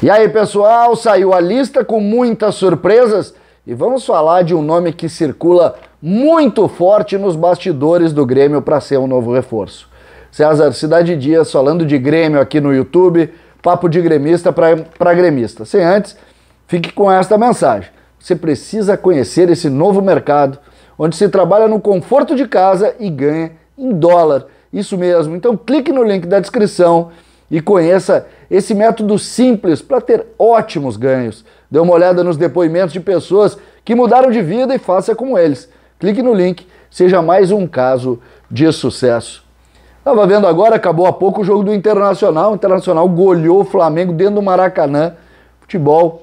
E aí, pessoal, saiu a lista com muitas surpresas e vamos falar de um nome que circula muito forte nos bastidores do Grêmio para ser um novo reforço. César Cidade Dias falando de Grêmio aqui no YouTube, papo de gremista para gremista. Sem antes, fique com esta mensagem. Você precisa conhecer esse novo mercado onde se trabalha no conforto de casa e ganha em dólar. Isso mesmo. Então clique no link da descrição e conheça esse método simples para ter ótimos ganhos. Dê uma olhada nos depoimentos de pessoas que mudaram de vida e faça como eles. Clique no link, seja mais um caso de sucesso. Estava vendo agora, acabou há pouco o jogo do Internacional. O Internacional goleou o Flamengo dentro do Maracanã. Futebol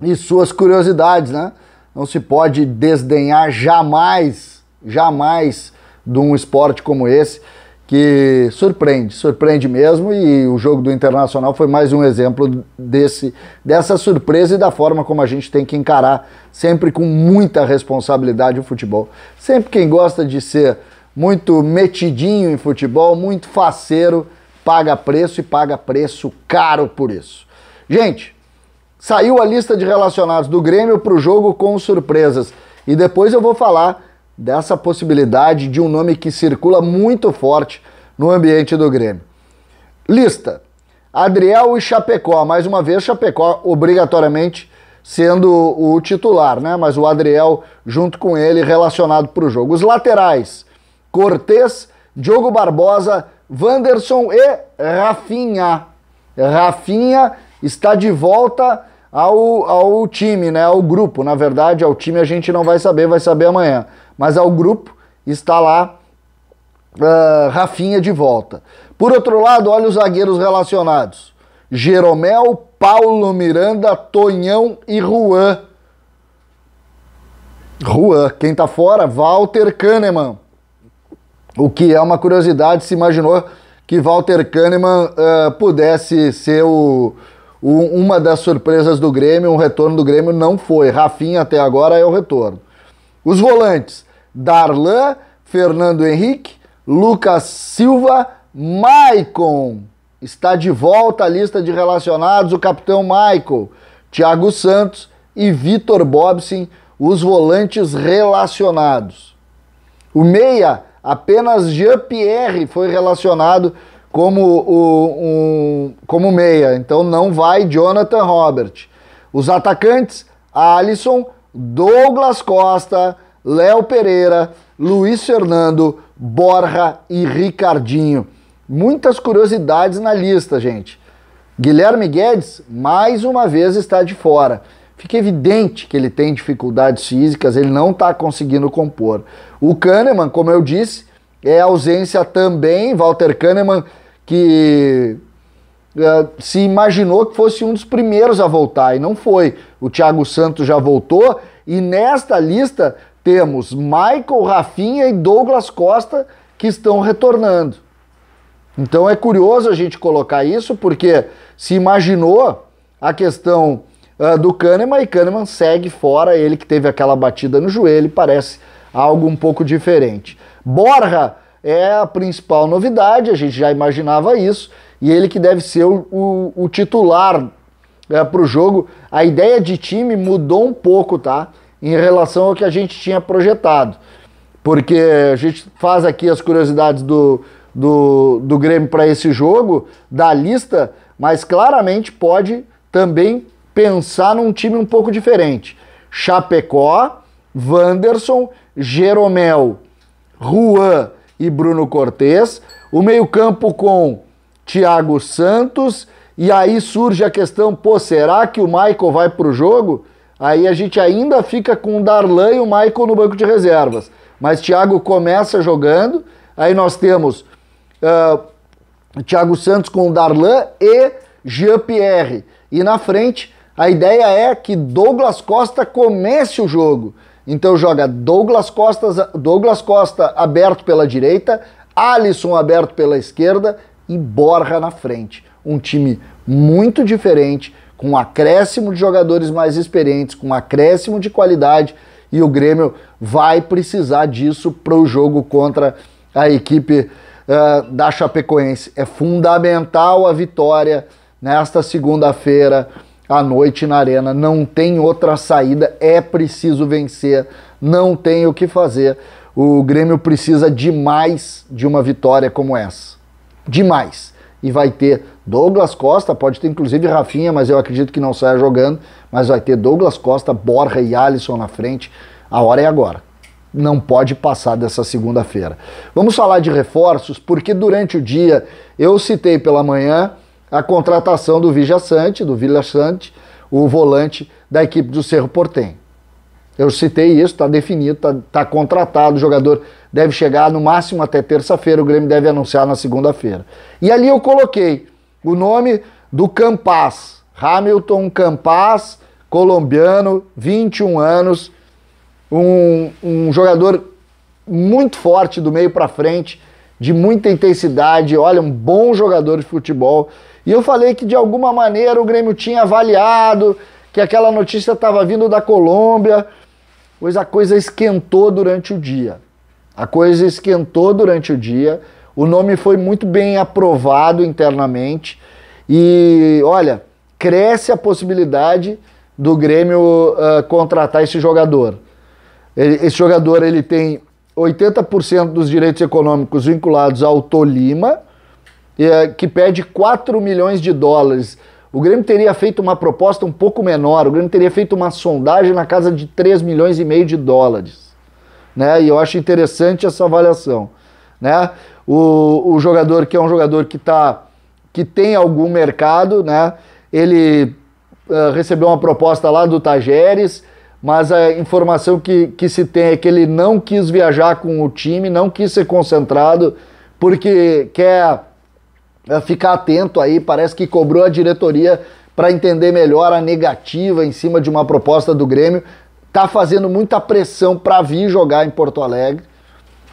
e suas curiosidades, né? Não se pode desdenhar jamais, jamais de um esporte como esse que surpreende, surpreende mesmo, e o jogo do Internacional foi mais um exemplo desse, dessa surpresa e da forma como a gente tem que encarar, sempre com muita responsabilidade, o futebol. Sempre quem gosta de ser muito metidinho em futebol, muito faceiro, paga preço e paga preço caro por isso. Gente, saiu a lista de relacionados do Grêmio para o jogo com surpresas, e depois eu vou falar dessa possibilidade de um nome que circula muito forte no ambiente do Grêmio. Lista: Adriel e Chapecó. Mais uma vez, Chapecó obrigatoriamente sendo o titular, né? Mas o Adriel junto com ele relacionado para o jogo. Os laterais: Cortez, Diogo Barbosa, Wanderson e Rafinha. Rafinha está de volta ao, ao time, né, ao grupo. Na verdade, ao time a gente não vai saber, vai saber amanhã. Mas ao grupo está lá uh, Rafinha de volta. Por outro lado, olha os zagueiros relacionados: Jeromel, Paulo Miranda, Tonhão e Juan. Juan, quem tá fora? Walter Kahneman. O que é uma curiosidade, se imaginou que Walter Kahneman uh, pudesse ser o o, uma das surpresas do Grêmio, o retorno do Grêmio não foi. Rafinha até agora é o retorno. Os volantes: Darlan, Fernando Henrique, Lucas Silva, Maicon. Está de volta à lista de relacionados o capitão Michael, Thiago Santos e Vitor Bobsin, os volantes relacionados. O meia, apenas Jean-Pierre foi relacionado como, o, um, como meia. Então não vai Jonathan Robert. Os atacantes, Alisson, Douglas Costa, Léo Pereira, Luiz Fernando, Borja e Ricardinho. Muitas curiosidades na lista, gente. Guilherme Guedes, mais uma vez, está de fora. Fica evidente que ele tem dificuldades físicas, ele não está conseguindo compor. O Kahneman, como eu disse, é ausência também. Walter Kahneman que uh, se imaginou que fosse um dos primeiros a voltar e não foi. O Thiago Santos já voltou e nesta lista temos Michael Rafinha e Douglas Costa que estão retornando. Então é curioso a gente colocar isso porque se imaginou a questão uh, do Kahneman e Kahneman segue fora, ele que teve aquela batida no joelho, parece algo um pouco diferente. Borra é a principal novidade, a gente já imaginava isso, e ele que deve ser o, o, o titular é, para o jogo. A ideia de time mudou um pouco, tá? Em relação ao que a gente tinha projetado. Porque a gente faz aqui as curiosidades do, do, do Grêmio para esse jogo, da lista, mas claramente pode também pensar num time um pouco diferente. Chapecó, Wanderson, Jeromel, Juan, e Bruno Cortes. O meio-campo com Thiago Santos. E aí surge a questão: pô, será que o Michael vai para o jogo? Aí a gente ainda fica com o Darlan e o Michael no banco de reservas. Mas Thiago começa jogando. Aí nós temos uh, Thiago Santos com o Darlan e Jean-Pierre. E na frente, a ideia é que Douglas Costa comece o jogo. Então joga Douglas Costa, Douglas Costa aberto pela direita, Alisson aberto pela esquerda e Borra na frente. Um time muito diferente, com um acréscimo de jogadores mais experientes, com um acréscimo de qualidade, e o Grêmio vai precisar disso para o jogo contra a equipe uh, da Chapecoense. É fundamental a vitória nesta segunda-feira à noite na arena. Não tem outra saída, é preciso vencer, não tem o que fazer. O Grêmio precisa demais de uma vitória como essa. Demais. E vai ter Douglas Costa, pode ter inclusive Rafinha, mas eu acredito que não saia jogando. Mas vai ter Douglas Costa, Borja e Alisson na frente. A hora é agora não pode passar dessa segunda-feira. Vamos falar de reforços, porque durante o dia eu citei pela manhã a contratação do Vija Sante, do Vila Sante, o volante da equipe do Cerro Portem. Eu citei isso, está definido, está tá contratado, o jogador deve chegar no máximo até terça-feira, o Grêmio deve anunciar na segunda-feira. E ali eu coloquei o nome do Campaz, Hamilton Campaz, colombiano, 21 anos, um, um jogador muito forte do meio para frente, de muita intensidade, olha, um bom jogador de futebol. E eu falei que de alguma maneira o Grêmio tinha avaliado, que aquela notícia estava vindo da Colômbia, pois a coisa esquentou durante o dia. A coisa esquentou durante o dia, o nome foi muito bem aprovado internamente e, olha, cresce a possibilidade do Grêmio uh, contratar esse jogador. Ele, esse jogador ele tem 80% dos direitos econômicos vinculados ao Tolima, eh, que pede 4 milhões de dólares. O Grêmio teria feito uma proposta um pouco menor, o Grêmio teria feito uma sondagem na casa de 3 milhões e meio de dólares. Né? E eu acho interessante essa avaliação. Né? O, o jogador que é um jogador que, tá, que tem algum mercado, né? ele uh, recebeu uma proposta lá do Tajeres, mas a informação que, que se tem é que ele não quis viajar com o time, não quis ser concentrado, porque quer é, ficar atento aí, parece que cobrou a diretoria para entender melhor a negativa em cima de uma proposta do Grêmio. Tá fazendo muita pressão para vir jogar em Porto Alegre.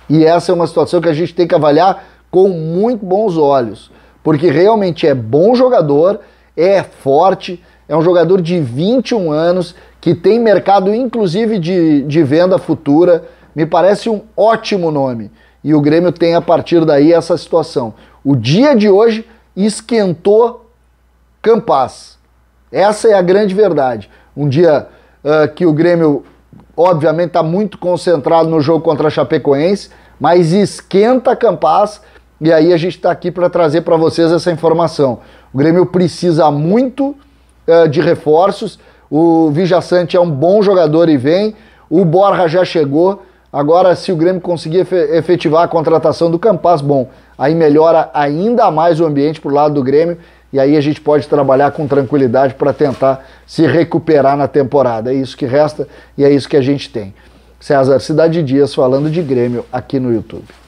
E essa é uma situação que a gente tem que avaliar com muito bons olhos, porque realmente é bom jogador, é forte, é um jogador de 21 anos que tem mercado inclusive de, de venda futura. Me parece um ótimo nome. E o Grêmio tem a partir daí essa situação. O dia de hoje esquentou Campas. Essa é a grande verdade. Um dia uh, que o Grêmio, obviamente, está muito concentrado no jogo contra a Chapecoense, mas esquenta Campas. E aí a gente está aqui para trazer para vocês essa informação. O Grêmio precisa muito uh, de reforços o Vijaçante é um bom jogador e vem. O Borja já chegou. Agora, se o Grêmio conseguir efetivar a contratação do Campas, bom, aí melhora ainda mais o ambiente pro lado do Grêmio e aí a gente pode trabalhar com tranquilidade para tentar se recuperar na temporada. É isso que resta e é isso que a gente tem. César Cidade Dias falando de Grêmio aqui no YouTube.